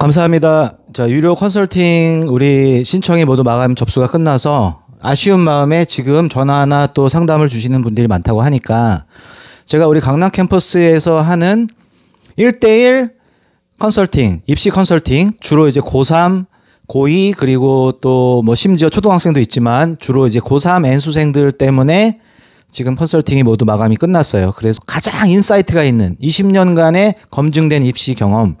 감사합니다. 자, 유료 컨설팅 우리 신청이 모두 마감 접수가 끝나서 아쉬운 마음에 지금 전화나 또 상담을 주시는 분들이 많다고 하니까 제가 우리 강남 캠퍼스에서 하는 1대1 컨설팅, 입시 컨설팅, 주로 이제 고3, 고2, 그리고 또 뭐 심지어 초등학생도 있지만 주로 이제 고3 N수생들 때문에 지금 컨설팅이 모두 마감이 끝났어요. 그래서 가장 인사이트가 있는 20년간의 검증된 입시 경험,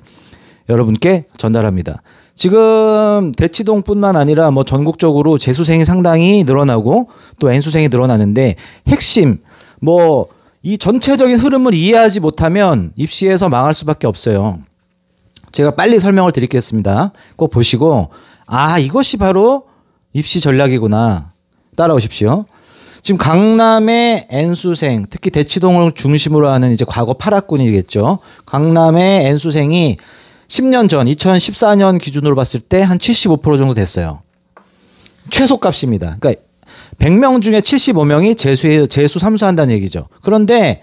여러분께 전달합니다. 지금 대치동뿐만 아니라 뭐 전국적으로 재수생이 상당히 늘어나고 또 N수생이 늘어나는데 핵심 뭐 이 전체적인 흐름을 이해하지 못하면 입시에서 망할 수밖에 없어요. 제가 빨리 설명을 드리겠습니다. 꼭 보시고 아 이것이 바로 입시 전략이구나 따라오십시오. 지금 강남의 N수생, 특히 대치동을 중심으로 하는 이제 과거 8학군이겠죠. 강남의 N수생이 10년 전 2014년 기준으로 봤을 때 한 75% 정도 됐어요. 최소값입니다. 그러니까 100명 중에 75명이 재수 재수 삼수한다는 얘기죠. 그런데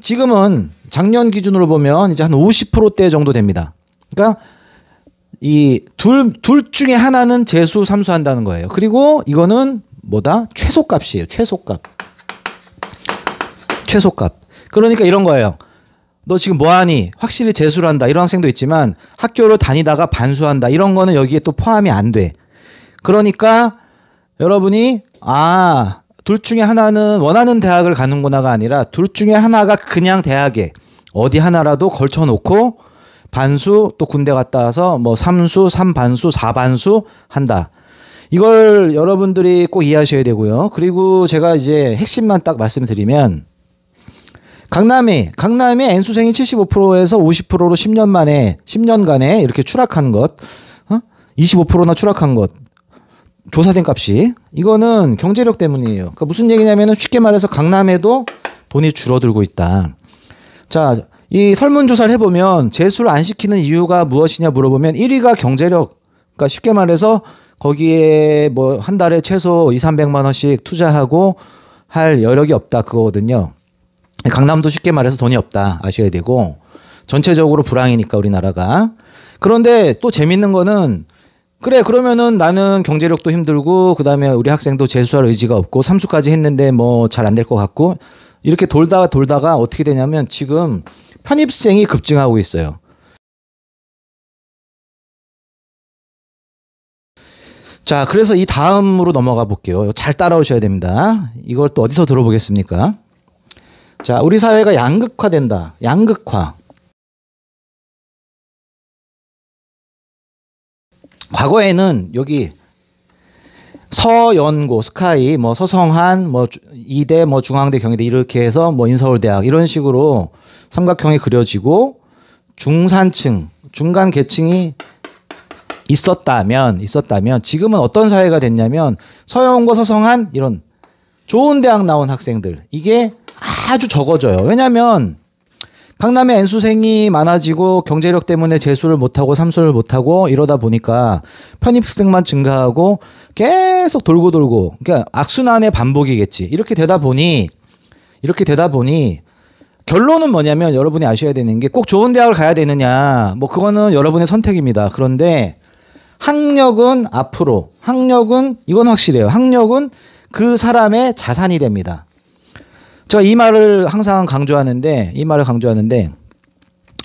지금은 작년 기준으로 보면 이제 한 50%대 정도 됩니다. 그러니까 이 둘둘 둘 중에 하나는 재수 삼수한다는 거예요. 그리고 이거는 뭐다? 최소값이에요. 최소값. 최소값. 그러니까 이런 거예요. 너 지금 뭐하니? 확실히 재수를 한다. 이런 학생도 있지만 학교를 다니다가 반수한다. 이런 거는 여기에 또 포함이 안 돼. 그러니까 여러분이 아, 둘 중에 하나는 원하는 대학을 가는구나가 아니라 둘 중에 하나가 그냥 대학에 어디 하나라도 걸쳐 놓고 반수 또 군대 갔다 와서 뭐 삼수, 삼반수, 사반수 한다. 이걸 여러분들이 꼭 이해하셔야 되고요. 그리고 제가 이제 핵심만 딱 말씀드리면 강남이 강남이 N수생이 75%에서 50%로 10년 만에 10년간에 이렇게 추락한 것 어? 25%나 추락한 것 조사된 값이 이거는 경제력 때문이에요. 그러니까 무슨 얘기냐면은 쉽게 말해서 강남에도 돈이 줄어들고 있다. 자, 이 설문조사를 해보면 재수를 안 시키는 이유가 무엇이냐 물어보면 1위가 경제력. 그러니까 쉽게 말해서 거기에 뭐 한 달에 최소 2, 300만 원씩 투자하고 할 여력이 없다 그거거든요. 강남도 쉽게 말해서 돈이 없다 아셔야 되고 전체적으로 불황이니까 우리나라가 그런데 또 재밌는 거는 그래 그러면은 나는 경제력도 힘들고 그다음에 우리 학생도 재수할 의지가 없고 삼수까지 했는데 뭐 잘 안 될 것 같고 이렇게 돌다가 돌다가 어떻게 되냐면 지금 편입생이 급증하고 있어요. 자, 그래서 이 다음으로 넘어가 볼게요. 잘 따라오셔야 됩니다. 이걸 또 어디서 들어보겠습니까? 자, 우리 사회가 양극화된다. 양극화. 과거에는 여기 서연고, 스카이, 뭐 서성한, 뭐 이대, 뭐 중앙대, 경희대 이렇게 해서 뭐 인서울대학 이런 식으로 삼각형이 그려지고 중산층, 중간 계층이 있었다면 있었다면 지금은 어떤 사회가 됐냐면 서연고 서성한 이런 좋은 대학 나온 학생들 이게 아주 적어져요. 왜냐하면 강남의 N수생이 많아지고 경제력 때문에 재수를 못하고 삼수를 못하고 이러다 보니까 편입학생만 증가하고 계속 돌고 돌고 그러니까 악순환의 반복이겠지. 이렇게 되다 보니 이렇게 되다 보니 결론은 뭐냐면 여러분이 아셔야 되는 게 꼭 좋은 대학을 가야 되느냐 뭐 그거는 여러분의 선택입니다. 그런데 학력은 앞으로 학력은 이건 확실해요. 학력은 그 사람의 자산이 됩니다. 제가 이 말을 항상 강조하는데 이 말을 강조하는데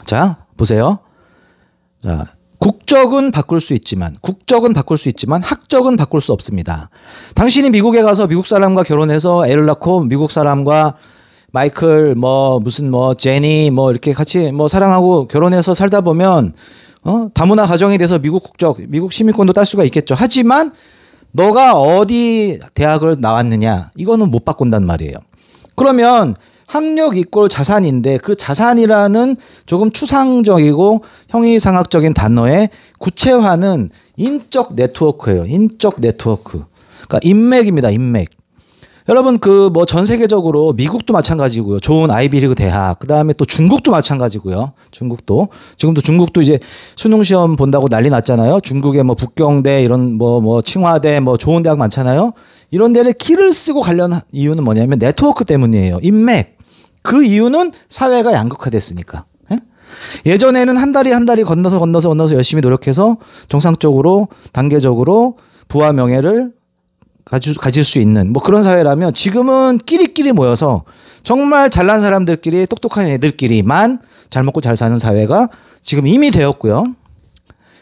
자 보세요. 자 국적은 바꿀 수 있지만 국적은 바꿀 수 있지만 학적은 바꿀 수 없습니다. 당신이 미국에 가서 미국 사람과 결혼해서 애를 낳고 미국 사람과 마이클 뭐 무슨 뭐 제니 뭐 이렇게 같이 뭐 사랑하고 결혼해서 살다 보면 어 다문화 가정이 돼서 미국 국적 미국 시민권도 딸 수가 있겠죠. 하지만 너가 어디 대학을 나왔느냐 이거는 못 바꾼단 말이에요. 그러면 학력 이꼴 자산인데 그 자산이라는 조금 추상적이고 형이상학적인 단어의 구체화는 인적 네트워크예요. 인적 네트워크. 그러니까 인맥입니다. 인맥. 여러분 그 뭐 전 세계적으로 미국도 마찬가지고요. 좋은 아이비리그 대학. 그다음에 또 중국도 마찬가지고요. 중국도 지금도 중국도 이제 수능 시험 본다고 난리 났잖아요. 중국의 뭐 북경대 이런 뭐뭐 뭐 칭화대 뭐 좋은 대학 많잖아요. 이런 데를 키를 쓰고 관련 이유는 뭐냐면 네트워크 때문이에요. 인맥. 그 이유는 사회가 양극화됐으니까. 예? 예전에는 한 달이 한 달이 건너서 건너서 건너서 열심히 노력해서 정상적으로 단계적으로 부와 명예를 가질, 가질 수 있는 뭐 그런 사회라면 지금은 끼리끼리 모여서 정말 잘난 사람들끼리 똑똑한 애들끼리만 잘 먹고 잘 사는 사회가 지금 이미 되었고요.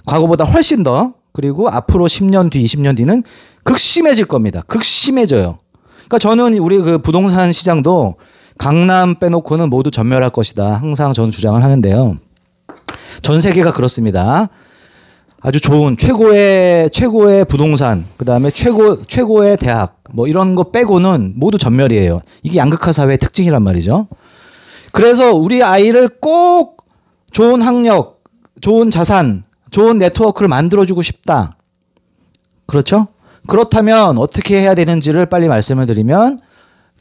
과거보다 훨씬 더 그리고 앞으로 10년 뒤, 20년 뒤는 극심해질 겁니다. 극심해져요. 그러니까 저는 우리 그 부동산 시장도 강남 빼놓고는 모두 전멸할 것이다. 항상 저는 주장을 하는데요. 전 세계가 그렇습니다. 아주 좋은 최고의 최고의 부동산, 그다음에 최고 최고의 대학 뭐 이런 거 빼고는 모두 전멸이에요. 이게 양극화 사회의 특징이란 말이죠. 그래서 우리 아이를 꼭 좋은 학력, 좋은 자산, 좋은 네트워크를 만들어주고 싶다. 그렇죠? 그렇다면 어떻게 해야 되는지를 빨리 말씀을 드리면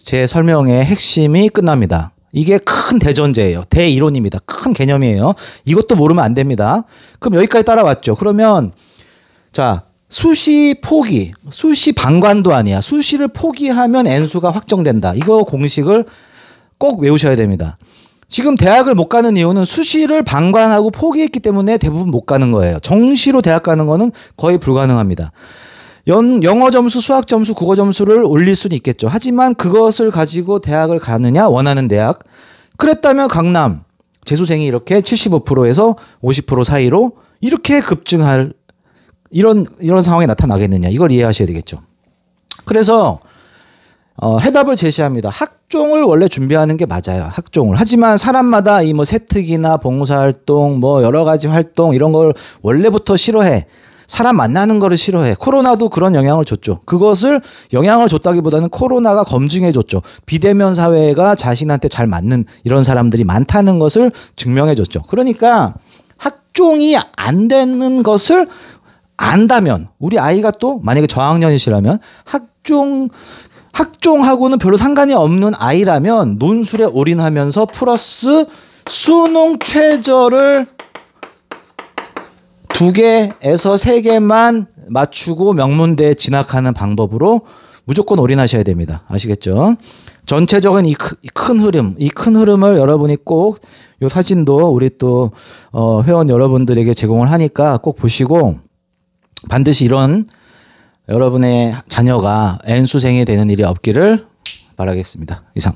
제 설명의 핵심이 끝납니다. 이게 큰 대전제예요. 대이론입니다. 큰 개념이에요. 이것도 모르면 안 됩니다. 그럼 여기까지 따라왔죠. 그러면 자, 수시 포기, 수시 방관도 아니야. 수시를 포기하면 n수가 확정된다. 이거 공식을 꼭 외우셔야 됩니다. 지금 대학을 못 가는 이유는 수시를 방관하고 포기했기 때문에 대부분 못 가는 거예요. 정시로 대학 가는 거는 거의 불가능합니다. 연, 영어 점수, 수학 점수, 국어 점수를 올릴 수는 있겠죠. 하지만 그것을 가지고 대학을 가느냐, 원하는 대학. 그랬다면 강남, 재수생이 이렇게 75%에서 50% 사이로 이렇게 급증할 이런, 이런 상황이 나타나겠느냐. 이걸 이해하셔야 되겠죠. 그래서 어, 해답을 제시합니다. 학종을 원래 준비하는 게 맞아요. 학종을. 하지만 사람마다 이 뭐 세특이나 봉사활동, 뭐 여러 가지 활동 이런 걸 원래부터 싫어해. 사람 만나는 거를 싫어해. 코로나도 그런 영향을 줬죠. 그것을 영향을 줬다기보다는 코로나가 검증해 줬죠. 비대면 사회가 자신한테 잘 맞는 이런 사람들이 많다는 것을 증명해 줬죠. 그러니까 학종이 안 되는 것을 안다면 우리 아이가 또 만약에 저학년이시라면 학종 학종하고는 별로 상관이 없는 아이라면 논술에 올인하면서 플러스 수능 최저를 두 개에서 세 개만 맞추고 명문대에 진학하는 방법으로 무조건 올인하셔야 됩니다. 아시겠죠? 전체적인 이 큰 흐름, 이 큰 흐름을 여러분이 꼭 이 사진도 우리 또 어, 회원 여러분들에게 제공을 하니까 꼭 보시고 반드시 이런 여러분의 자녀가 N수생이 되는 일이 없기를 바라겠습니다. 이상.